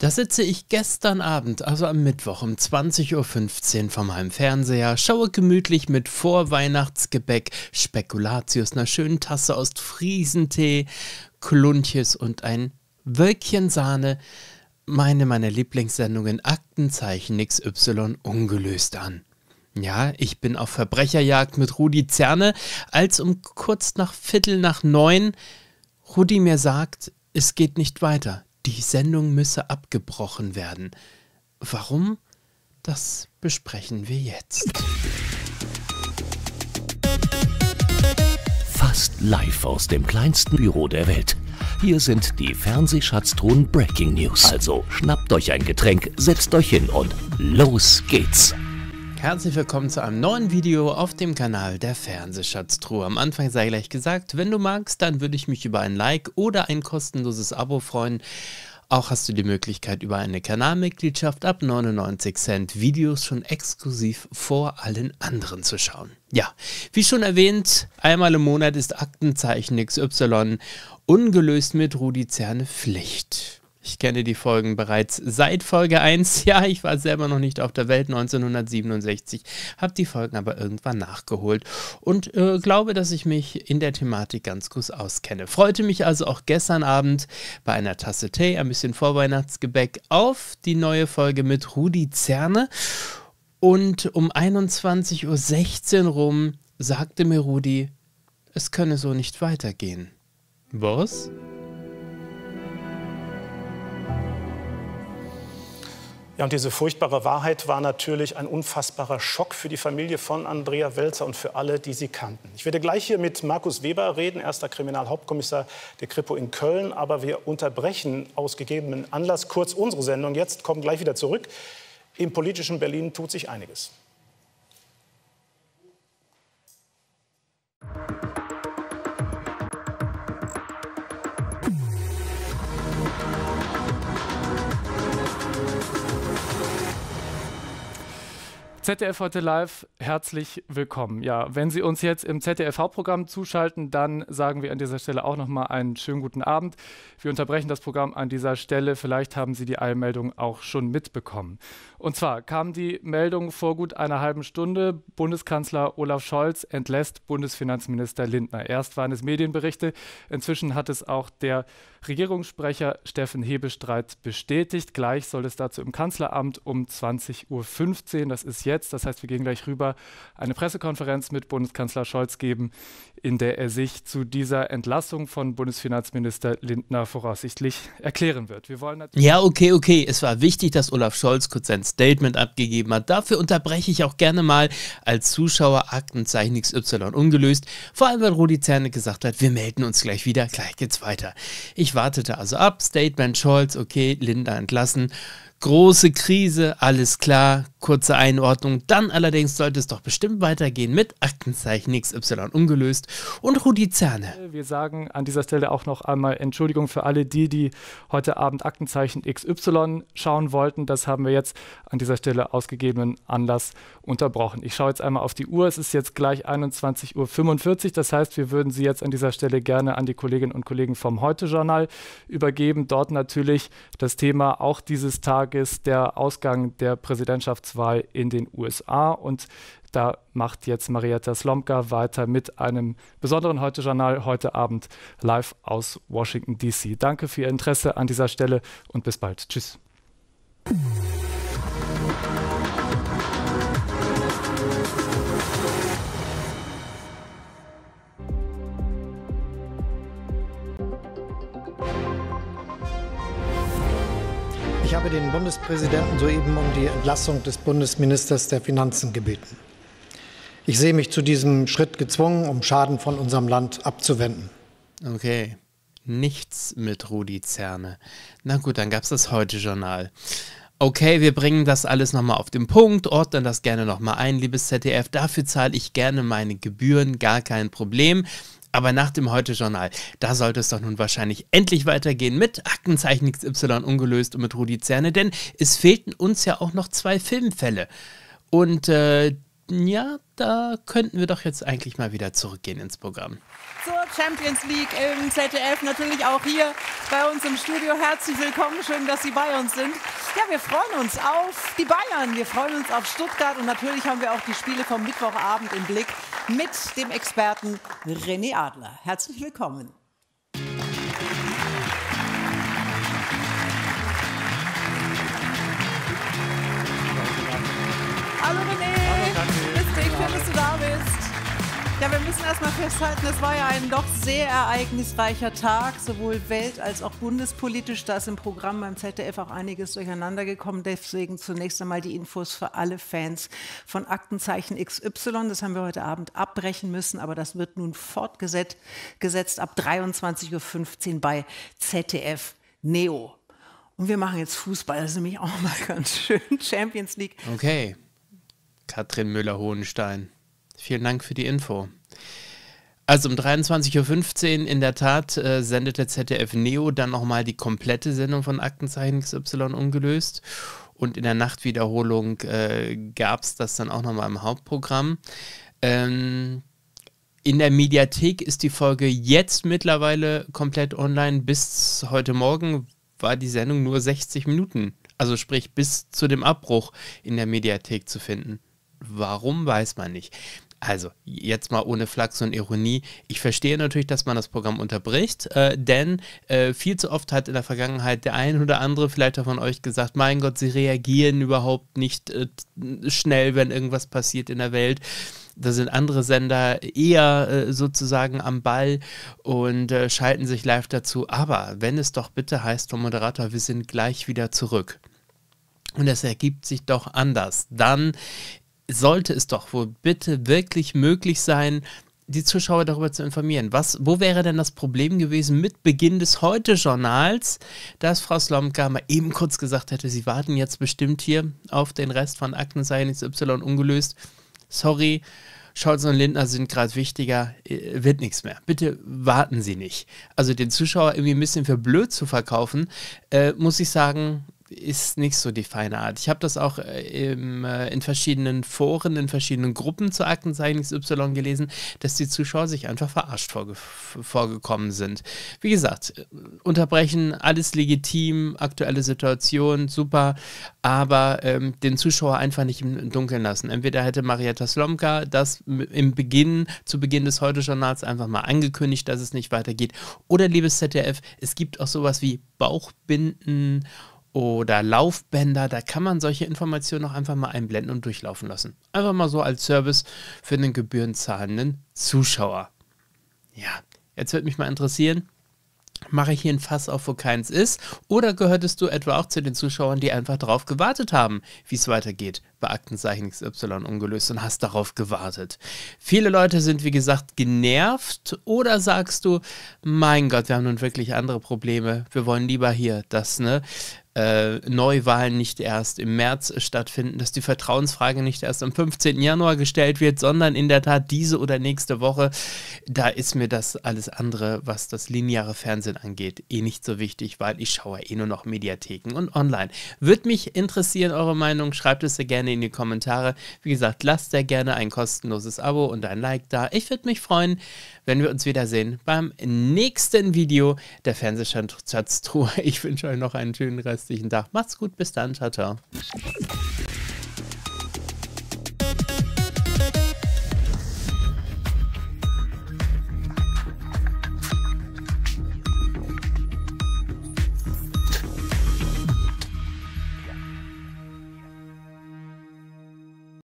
Da sitze ich gestern Abend, also am Mittwoch um 20.15 Uhr vor meinem Fernseher, schaue gemütlich mit Vorweihnachtsgebäck, Spekulatius, einer schönen Tasse aus Friesentee, Kluntjes und ein Wölkchen Sahne meine meiner Lieblingssendungen Aktenzeichen XY ungelöst an. Ja, ich bin auf Verbrecherjagd mit Rudi Zerne, als um kurz nach Viertel nach neun Rudi mir sagt, es geht nicht weiter die Sendung müsse abgebrochen werden. Warum? Das besprechen wir jetzt. Fast live aus dem kleinsten Büro der Welt. Hier sind die Fernsehschatztruhen Breaking News. Also schnappt euch ein Getränk, setzt euch hin und los geht's. Herzlich willkommen zu einem neuen Video auf dem Kanal der Fernsehschatztruhe. Am Anfang sei gleich gesagt, wenn du magst, dann würde ich mich über ein Like oder ein kostenloses Abo freuen. Auch hast du die Möglichkeit, über eine Kanalmitgliedschaft ab 99 Cent Videos schon exklusiv vor allen anderen zu schauen. Ja, wie schon erwähnt, einmal im Monat ist Aktenzeichen XY ungelöst mit Rudi Zerne Pflicht. Ich kenne die Folgen bereits seit Folge 1. Ja, ich war selber noch nicht auf der Welt 1967, habe die Folgen aber irgendwann nachgeholt und äh, glaube, dass ich mich in der Thematik ganz gut auskenne. Freute mich also auch gestern Abend bei einer Tasse Tee, ein bisschen Vorweihnachtsgebäck auf die neue Folge mit Rudi Zerne. Und um 21.16 Uhr rum sagte mir Rudi, es könne so nicht weitergehen. Was? Ja, und diese furchtbare Wahrheit war natürlich ein unfassbarer Schock für die Familie von Andrea Welzer und für alle, die sie kannten. Ich werde gleich hier mit Markus Weber reden, erster Kriminalhauptkommissar der Kripo in Köln. Aber wir unterbrechen aus gegebenen Anlass kurz unsere Sendung. Jetzt kommen gleich wieder zurück. Im politischen Berlin tut sich einiges. ZDF heute live, herzlich willkommen. Ja, wenn Sie uns jetzt im ZDF-Programm zuschalten, dann sagen wir an dieser Stelle auch nochmal einen schönen guten Abend. Wir unterbrechen das Programm an dieser Stelle. Vielleicht haben Sie die Eilmeldung auch schon mitbekommen. Und zwar kam die Meldung vor gut einer halben Stunde, Bundeskanzler Olaf Scholz entlässt Bundesfinanzminister Lindner. Erst waren es Medienberichte, inzwischen hat es auch der Regierungssprecher Steffen Hebestreit bestätigt. Gleich soll es dazu im Kanzleramt um 20.15 Uhr, das ist jetzt, das heißt wir gehen gleich rüber, eine Pressekonferenz mit Bundeskanzler Scholz geben, in der er sich zu dieser Entlassung von Bundesfinanzminister Lindner voraussichtlich erklären wird. Wir wollen ja, okay, okay, es war wichtig, dass Olaf Scholz kurz sein Statement abgegeben hat. Dafür unterbreche ich auch gerne mal als Zuschauer Aktenzeichen XY ungelöst. Vor allem, weil Rudi Zerne gesagt hat, wir melden uns gleich wieder, gleich geht's weiter. Ich wartete also ab, Statement Scholz, okay, Linda entlassen. Große Krise, alles klar, kurze Einordnung. Dann allerdings sollte es doch bestimmt weitergehen mit Aktenzeichen XY ungelöst und Rudi Zerne. Wir sagen an dieser Stelle auch noch einmal Entschuldigung für alle die, die heute Abend Aktenzeichen XY schauen wollten. Das haben wir jetzt an dieser Stelle ausgegebenen Anlass unterbrochen. Ich schaue jetzt einmal auf die Uhr. Es ist jetzt gleich 21.45 Uhr. Das heißt, wir würden Sie jetzt an dieser Stelle gerne an die Kolleginnen und Kollegen vom Heute-Journal übergeben. Dort natürlich das Thema auch dieses Tages ist der Ausgang der Präsidentschaftswahl in den USA und da macht jetzt Marietta Slomka weiter mit einem besonderen Heute-Journal heute Abend live aus Washington, D.C. Danke für Ihr Interesse an dieser Stelle und bis bald. Tschüss. Ich habe den Bundespräsidenten soeben um die Entlassung des Bundesministers der Finanzen gebeten. Ich sehe mich zu diesem Schritt gezwungen, um Schaden von unserem Land abzuwenden. Okay, nichts mit Rudi Zerne. Na gut, dann gab es das Heute-Journal. Okay, wir bringen das alles nochmal auf den Punkt, ordnen das gerne nochmal ein, liebes ZDF. Dafür zahle ich gerne meine Gebühren, gar kein Problem. Aber nach dem Heute-Journal, da sollte es doch nun wahrscheinlich endlich weitergehen mit Aktenzeichen XY ungelöst und mit Rudi Zerne, denn es fehlten uns ja auch noch zwei Filmfälle. Und äh, ja, da könnten wir doch jetzt eigentlich mal wieder zurückgehen ins Programm. Zur Champions League im ZDF, natürlich auch hier bei uns im Studio. Herzlich willkommen, schön, dass Sie bei uns sind. Ja, wir freuen uns auf die Bayern, wir freuen uns auf Stuttgart und natürlich haben wir auch die Spiele vom Mittwochabend im Blick mit dem Experten René Adler. Herzlich willkommen. Ja, wir müssen erstmal festhalten, es war ja ein doch sehr ereignisreicher Tag, sowohl welt- als auch bundespolitisch. Da ist im Programm beim ZDF auch einiges durcheinander gekommen. Deswegen zunächst einmal die Infos für alle Fans von Aktenzeichen XY. Das haben wir heute Abend abbrechen müssen, aber das wird nun fortgesetzt gesetzt ab 23.15 Uhr bei ZDF Neo. Und wir machen jetzt Fußball, das ist nämlich auch mal ganz schön. Champions League. Okay. Katrin Müller-Hohenstein. Vielen Dank für die Info. Also um 23.15 Uhr in der Tat äh, sendete ZDF Neo dann nochmal die komplette Sendung von Aktenzeichen XY ungelöst. Und in der Nachtwiederholung äh, gab es das dann auch nochmal im Hauptprogramm. Ähm, in der Mediathek ist die Folge jetzt mittlerweile komplett online. Bis heute Morgen war die Sendung nur 60 Minuten. Also sprich bis zu dem Abbruch in der Mediathek zu finden. Warum weiß man nicht. Also, jetzt mal ohne Flachs und Ironie. Ich verstehe natürlich, dass man das Programm unterbricht, äh, denn äh, viel zu oft hat in der Vergangenheit der ein oder andere vielleicht auch von euch gesagt, mein Gott, sie reagieren überhaupt nicht äh, schnell, wenn irgendwas passiert in der Welt da sind andere Sender eher äh, sozusagen am Ball und äh, schalten sich live dazu. Aber wenn es doch bitte heißt vom Moderator, wir sind gleich wieder zurück. Und es ergibt sich doch anders. Dann sollte es doch wohl bitte wirklich möglich sein, die Zuschauer darüber zu informieren. Was, wo wäre denn das Problem gewesen mit Beginn des Heute-Journals, dass Frau Slomka mal eben kurz gesagt hätte, sie warten jetzt bestimmt hier auf den Rest von Akten sei XY ungelöst. Sorry, Scholz und Lindner sind gerade wichtiger, äh, wird nichts mehr. Bitte warten Sie nicht. Also den Zuschauer irgendwie ein bisschen für blöd zu verkaufen, äh, muss ich sagen, ist nicht so die feine Art. Ich habe das auch äh, im, äh, in verschiedenen Foren, in verschiedenen Gruppen zu Aktenzeichen XY gelesen, dass die Zuschauer sich einfach verarscht vorge vorgekommen sind. Wie gesagt, äh, unterbrechen, alles legitim, aktuelle Situation, super, aber ähm, den Zuschauer einfach nicht im Dunkeln lassen. Entweder hätte Marietta Slomka das im Beginn, zu Beginn des Heute-Journals einfach mal angekündigt, dass es nicht weitergeht. Oder liebes ZDF, es gibt auch sowas wie Bauchbinden oder Laufbänder, da kann man solche Informationen auch einfach mal einblenden und durchlaufen lassen. Einfach mal so als Service für den gebührenzahlenden Zuschauer. Ja, jetzt würde mich mal interessieren, mache ich hier ein Fass auf, wo keins ist? Oder gehörtest du etwa auch zu den Zuschauern, die einfach darauf gewartet haben, wie es weitergeht? bei Aktenzeichen XY ungelöst und hast darauf gewartet. Viele Leute sind, wie gesagt, genervt oder sagst du, mein Gott, wir haben nun wirklich andere Probleme. Wir wollen lieber hier, dass ne, äh, Neuwahlen nicht erst im März stattfinden, dass die Vertrauensfrage nicht erst am 15. Januar gestellt wird, sondern in der Tat diese oder nächste Woche. Da ist mir das alles andere, was das lineare Fernsehen angeht, eh nicht so wichtig, weil ich schaue eh nur noch Mediatheken und online. Würde mich interessieren, eure Meinung. Schreibt es sehr gerne gerne in die Kommentare. Wie gesagt, lasst sehr gerne ein kostenloses Abo und ein Like da. Ich würde mich freuen, wenn wir uns wiedersehen beim nächsten Video der Fernsehschatztruhe. Ich wünsche euch noch einen schönen restlichen Tag. Macht's gut, bis dann, ciao, ciao.